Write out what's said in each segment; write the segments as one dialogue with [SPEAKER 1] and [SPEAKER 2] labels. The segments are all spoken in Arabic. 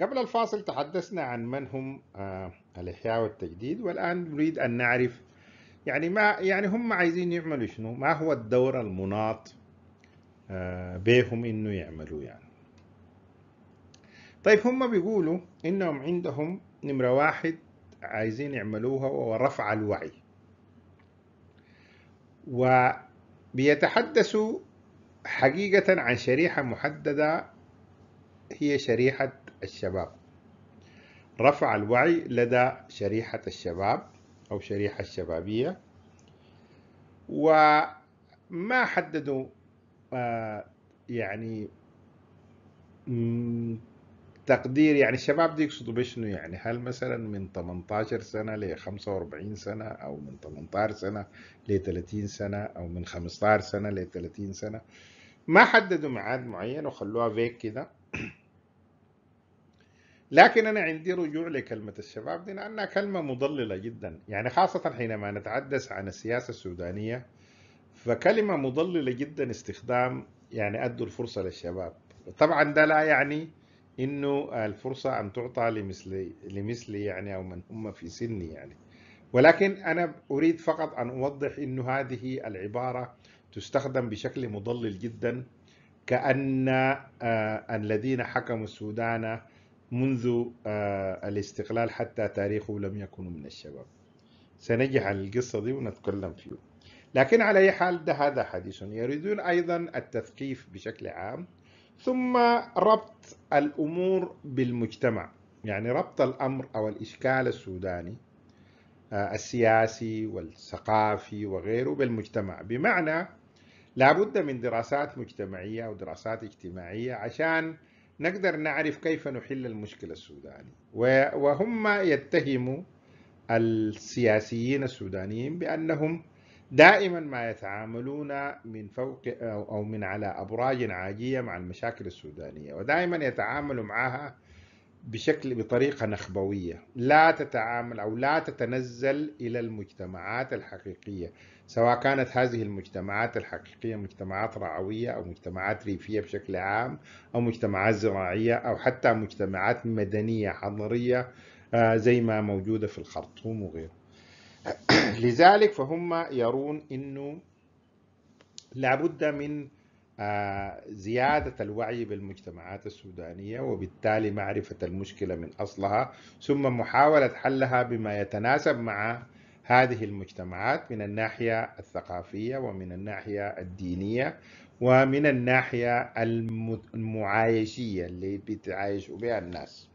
[SPEAKER 1] قبل الفاصل تحدثنا عن من هم آه، الإحياء والتجديد والآن نريد أن نعرف يعني ما يعني هم عايزين يعملوا شنو؟ ما هو الدور المناط آه، بهم إنه يعملوا يعني طيب هم بيقولوا إنهم عندهم نمرة واحد عايزين يعملوها وهو رفع الوعي وبيتحدثوا حقيقة عن شريحة محددة هي شريحة الشباب رفع الوعي لدى شريحة الشباب أو شريحة الشبابية وما حددوا آه، يعني تقدير يعني الشباب دي يقصدوا بشنو يعني هل مثلا من 18 سنة ل 45 سنة أو من 18 سنة ل 30 سنة أو من 15 سنة ل 30 سنة ما حددوا معاد معين وخلوها فيك كده لكن أنا عندي رجوع لكلمة الشباب دي لأنها كلمة مضللة جدا يعني خاصة حينما نتحدث عن السياسة السودانية فكلمة مضللة جدا استخدام يعني أدوا الفرصة للشباب طبعا ده لا يعني انه الفرصه ان تعطى لمثلي لمثلي يعني او من هم في سني يعني ولكن انا اريد فقط ان اوضح انه هذه العباره تستخدم بشكل مضلل جدا كان آه، الذين حكموا السودان منذ آه، الاستقلال حتى تاريخه لم يكونوا من الشباب سنجح القصة دي ونتكلم فيه لكن على أي حال ده هذا حديث يريدون أيضا التثقيف بشكل عام ثم ربط الأمور بالمجتمع يعني ربط الأمر أو الإشكال السوداني آه، السياسي والثقافي وغيره بالمجتمع بمعنى لابد من دراسات مجتمعية أو دراسات اجتماعية عشان نقدر نعرف كيف نحل المشكلة السودانية وهم يتهموا السياسيين السودانيين بأنهم دائما ما يتعاملون من فوق أو من على أبراج عاجية مع المشاكل السودانية ودائما يتعاملوا معها بشكل بطريقه نخبويه لا تتعامل او لا تتنزل الى المجتمعات الحقيقيه سواء كانت هذه المجتمعات الحقيقيه مجتمعات رعويه او مجتمعات ريفيه بشكل عام او مجتمعات زراعيه او حتى مجتمعات مدنيه حضريه آه، زي ما موجوده في الخرطوم وغيره. لذلك فهم يرون انه لابد من آه، زيادة الوعي بالمجتمعات السودانية وبالتالي معرفة المشكلة من أصلها ثم محاولة حلها بما يتناسب مع هذه المجتمعات من الناحية الثقافية ومن الناحية الدينية ومن الناحية المعايشية اللي بتعايش بها الناس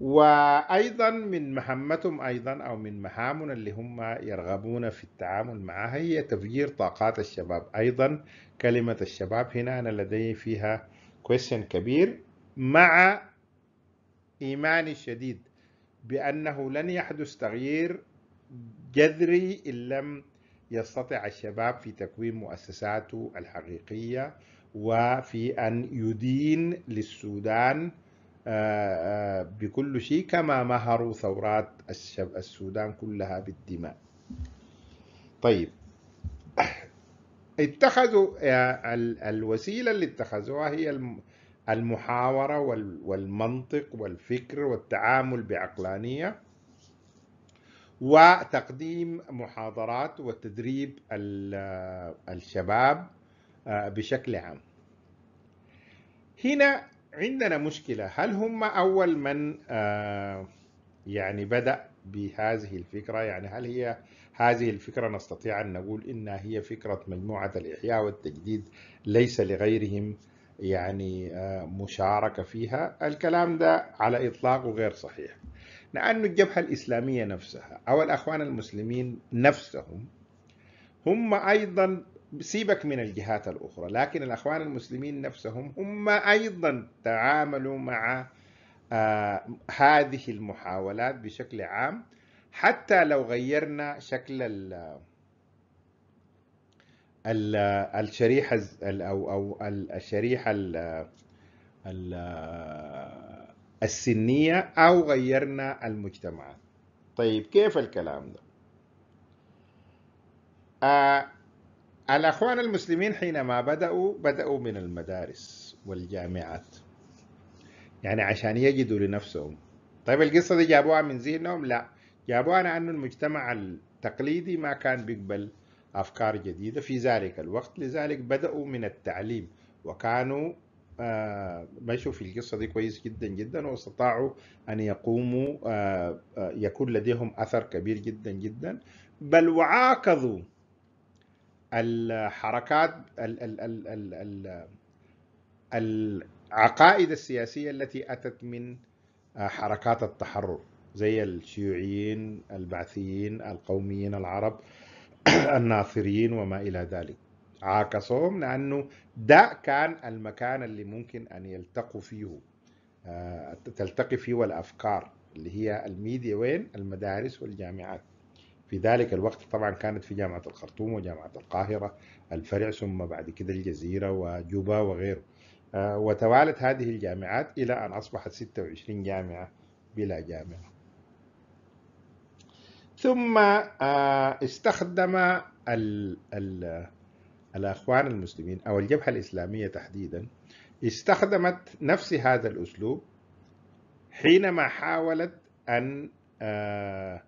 [SPEAKER 1] وأيضا من مهمتهم أيضا أو من مهامنا اللي هم يرغبون في التعامل معها هي تفجير طاقات الشباب أيضا كلمة الشباب هنا أنا لدي فيها كويشن كبير مع إيماني الشديد بأنه لن يحدث تغيير جذري إن لم يستطع الشباب في تكوين مؤسساته الحقيقية وفي أن يدين للسودان آه، آه، بكل شيء كما مهروا ثورات السودان كلها بالدماء طيب اتخذوا آه، الوسيلة اللي اتخذوها هي المحاورة والمنطق والفكر والتعامل بعقلانية وتقديم محاضرات وتدريب الشباب بشكل عام هنا عندنا مشكلة هل هم أول من آه، يعني بدأ بهذه الفكرة يعني هل هي هذه الفكرة نستطيع أن نقول إنها هي فكرة مجموعة الإحياء والتجديد ليس لغيرهم يعني آه، مشاركة فيها الكلام ده على إطلاقه غير صحيح لأن الجبهة الإسلامية نفسها أو الأخوان المسلمين نفسهم هم أيضا سيبك من الجهات الأخرى لكن الأخوان المسلمين نفسهم هم أيضا تعاملوا مع آه هذه المحاولات بشكل عام حتى لو غيرنا شكل الـ الشريحة أو أو الشريحة الـ الـ السنية أو غيرنا المجتمعات طيب كيف الكلام ده؟ آه الأخوان المسلمين حينما بدأوا بدأوا من المدارس والجامعات يعني عشان يجدوا لنفسهم طيب القصة دي جابوها من ذهنهم لا جابوها لأنه المجتمع التقليدي ما كان بيقبل أفكار جديدة في ذلك الوقت لذلك بدأوا من التعليم وكانوا آه مشوا في القصة دي كويس جدا جدا واستطاعوا أن يقوموا آه آه يكون لديهم أثر كبير جدا جدا بل وعاكضوا الحركات ال ال ال ال ال العقائد السياسية التي أتت من آه، حركات التحرر زي الشيوعيين البعثيين القوميين العرب الناصريين وما إلى ذلك عاكسوهم لأنه دا كان المكان اللي ممكن أن يلتقوا فيه آه، تلتقي فيه الأفكار اللي هي الميديا وين المدارس والجامعات في ذلك الوقت طبعا كانت في جامعة الخرطوم وجامعة القاهرة الفرع ثم بعد كده الجزيرة وجوبا وغيره آه، وتوالت هذه الجامعات إلى أن أصبحت 26 جامعة بلا جامعة ثم آه، استخدم ال ال الأخوان المسلمين أو الجبهة الإسلامية تحديدا استخدمت نفس هذا الأسلوب حينما حاولت أن آه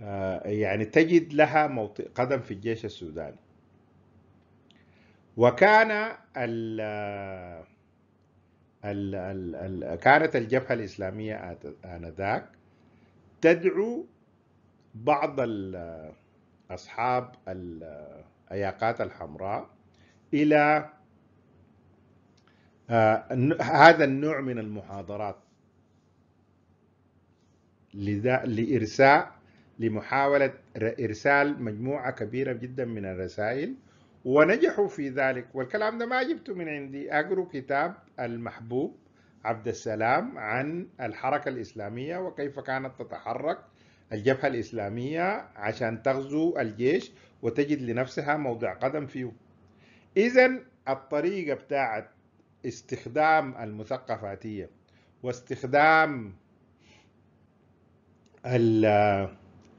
[SPEAKER 1] آه، يعني تجد لها موطئ قدم في الجيش السوداني وكان ال ال ال ال كانت الجبهة الإسلامية آنذاك تدعو بعض أصحاب الأياقات الحمراء إلى آه، هذا النوع من المحاضرات لإرساء لمحاولة إرسال مجموعة كبيرة جدا من الرسائل ونجحوا في ذلك والكلام ده ما جبته من عندي أقروا كتاب المحبوب عبد السلام عن الحركة الإسلامية وكيف كانت تتحرك الجبهة الإسلامية عشان تغزو الجيش وتجد لنفسها موضع قدم فيه إذا الطريقة بتاعت استخدام المثقفاتية واستخدام ال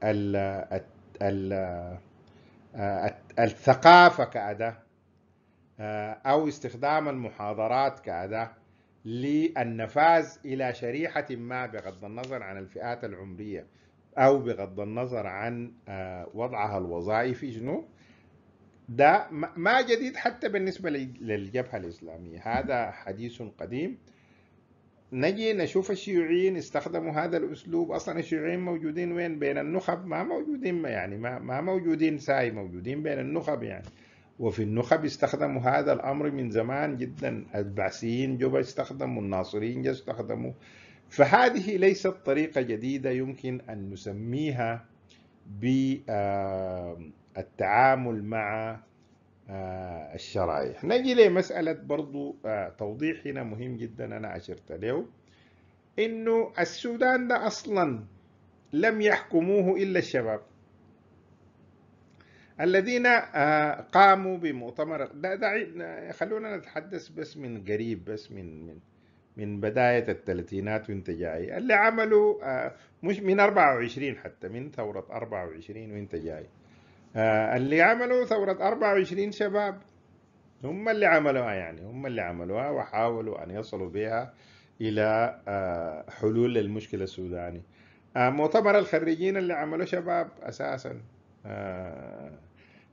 [SPEAKER 1] آه، الثقافة كأداة آه، أو استخدام المحاضرات كأداة للنفاذ إلى شريحة ما بغض النظر عن الفئات العمرية أو بغض النظر عن آه، وضعها الوظائفي شنو ده ما جديد حتى بالنسبة للجبهة الإسلامية هذا حديث قديم نجي نشوف الشيوعيين استخدموا هذا الأسلوب أصلا الشيوعيين موجودين وين بين النخب ما موجودين يعني ما, ما موجودين ساي موجودين بين النخب يعني وفي النخب استخدموا هذا الأمر من زمان جدا البعثيين جوبا استخدموا الناصريين جوا استخدموا فهذه ليست طريقة جديدة يمكن أن نسميها بالتعامل مع آه، الشرعي نجي لمسألة برضو آه، توضيح هنا مهم جدا أنا أشرت له إنه السودان ده أصلا لم يحكموه إلا الشباب الذين آه، قاموا بمؤتمر ده ده خلونا نتحدث بس من قريب بس من من من بداية الثلاثينات وانت جاي اللي عملوا مش من 24 حتى من ثورة 24 وانت جاي آه، اللي عملوا ثورة 24 شباب هم اللي عملوها يعني هم اللي عملوها وحاولوا أن يصلوا بها إلى آه، حلول للمشكلة السوداني آه، مؤتمر الخريجين اللي عملوا شباب أساسا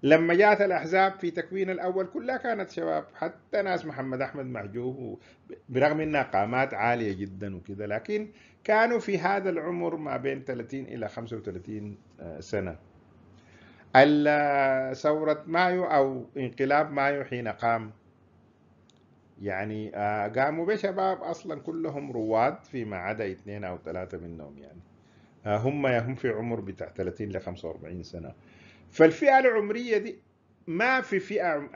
[SPEAKER 1] لما جاءت الأحزاب في تكوين الأول كلها كانت شباب حتى ناس محمد أحمد محجوب برغم أنها قامات عالية جدا وكذا لكن كانوا في هذا العمر ما بين 30 إلى 35 سنة ثورة مايو أو انقلاب مايو حين قام يعني آه، قاموا بشباب أصلا كلهم رواد فيما عدا اثنين أو ثلاثة منهم يعني آه، هم هم في عمر بتاع 30 ل 45 سنة فالفئة العمرية دي ما في فئة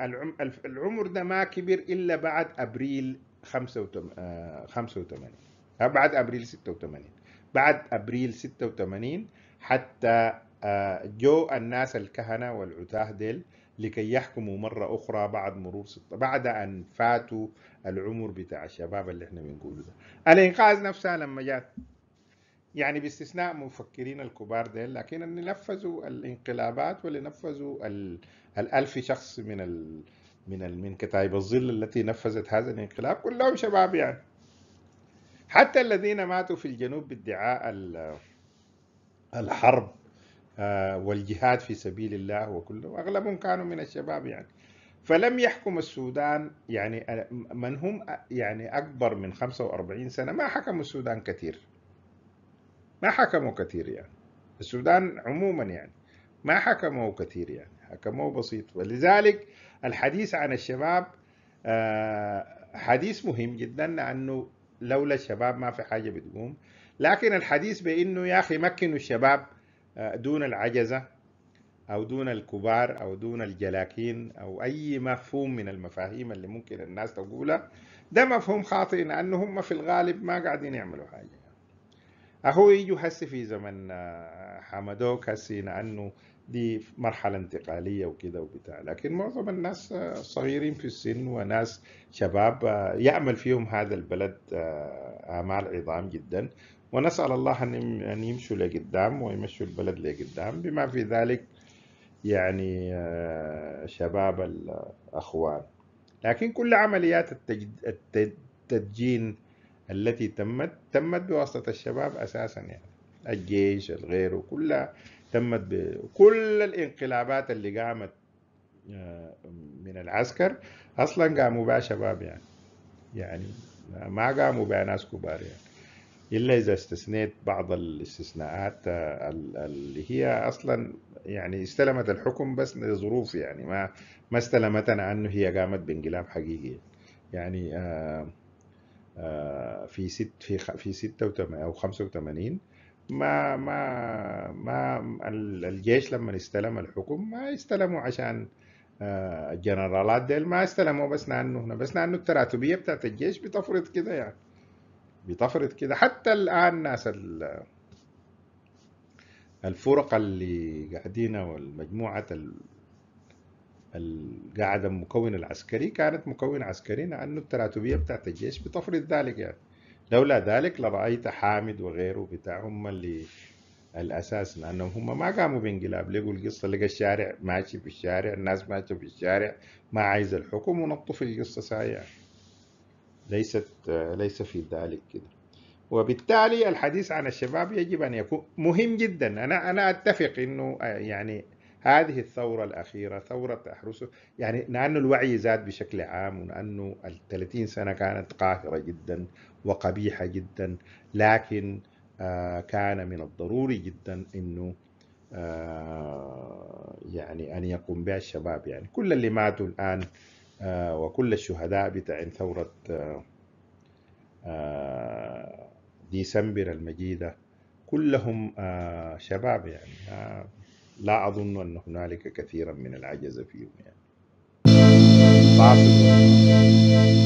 [SPEAKER 1] العمر ده ما كبر إلا بعد أبريل 85 آه، بعد أبريل 86 بعد أبريل 86 حتى آه، جو الناس الكهنة والعتاه ديل لكي يحكموا مرة أخرى بعد مرور ست... بعد أن فاتوا العمر بتاع الشباب اللي احنا بنقوله ده الإنقاذ نفسها لما جات يعني باستثناء مفكرين الكبار ديل لكن اللي نفذوا الانقلابات واللي نفذوا ال... الألف شخص من ال... من ال... من كتائب الظل التي نفذت هذا الانقلاب كلهم شباب يعني حتى الذين ماتوا في الجنوب بادعاء الحرب آه، والجهاد في سبيل الله وكله واغلبهم كانوا من الشباب يعني فلم يحكم السودان يعني آه، من هم آه، يعني اكبر من 45 سنه ما حكموا السودان كثير ما حكموا كثير يعني السودان عموما يعني ما حكموا كثير يعني حكموا بسيط ولذلك الحديث عن الشباب حديث مهم جدا لانه لولا الشباب ما في حاجه بتقوم لكن الحديث بانه يا اخي مكنوا الشباب آه، دون العجزة أو دون الكبار أو دون الجلاكين أو أي مفهوم من المفاهيم اللي ممكن الناس تقولها ده مفهوم خاطئ لأنه هم في الغالب ما قاعدين يعملوا حاجة أهو يجوا هسي في زمن آه، حمدوك هسي لأنه دي مرحلة انتقالية وكده وبتاع لكن معظم الناس آه، صغيرين في السن وناس شباب يعمل فيهم هذا البلد آمال عظام جدا ونسأل الله أن يمشوا لقدام ويمشوا البلد لقدام بما في ذلك يعني آه، شباب الأخوان لكن كل عمليات التدجين التي تمت تمت بواسطة الشباب أساسا يعني الجيش الغير كلها تمت بكل الانقلابات اللي قامت آه، من العسكر أصلا قاموا بها شباب يعني يعني ما قاموا بها ناس كبار يعني إلا إذا استثنيت بعض الاستثناءات آه، اللي هي أصلا يعني استلمت الحكم بس لظروف يعني ما ما استلمتنا عنه هي قامت بانقلاب حقيقي يعني آه، آه، في ست في في 86 أو 85 ما ما ما الجيش لما استلم الحكم ما استلموا عشان الجنرالات ديل ما استلموا بس لانه بس لانه التراتبيه بتاعت الجيش بتفرض كده يعني بتفرض كده حتى الآن ناس الفرق اللي قاعدين والمجموعة القاعدة المكون العسكري كانت مكون عسكري لأنه التراتبية بتاعت الجيش بتفرض ذلك يعني لولا ذلك لرأيت حامد وغيره بتاع هم اللي الأساس لأنهم هم ما قاموا بانقلاب لقوا القصة لقى الشارع ماشي في الشارع الناس ماشية في الشارع ما عايز الحكم ونطوا في القصة سايعة ليست ليس في ذلك كده وبالتالي الحديث عن الشباب يجب أن يكون مهم جدا أنا أنا أتفق إنه يعني هذه الثورة الأخيرة ثورة أحرسه يعني لأنه الوعي زاد بشكل عام ولأنه ال 30 سنة كانت قاهرة جدا وقبيحة جدا لكن آه، كان من الضروري جدا أنه آه، يعني أن يقوم بها الشباب يعني كل اللي ماتوا الآن آه، وكل الشهداء بتاع ثورة آه، آه، ديسمبر المجيدة كلهم شباب يعني لا أظن أن هنالك كثيرا من العجز فيهم يعني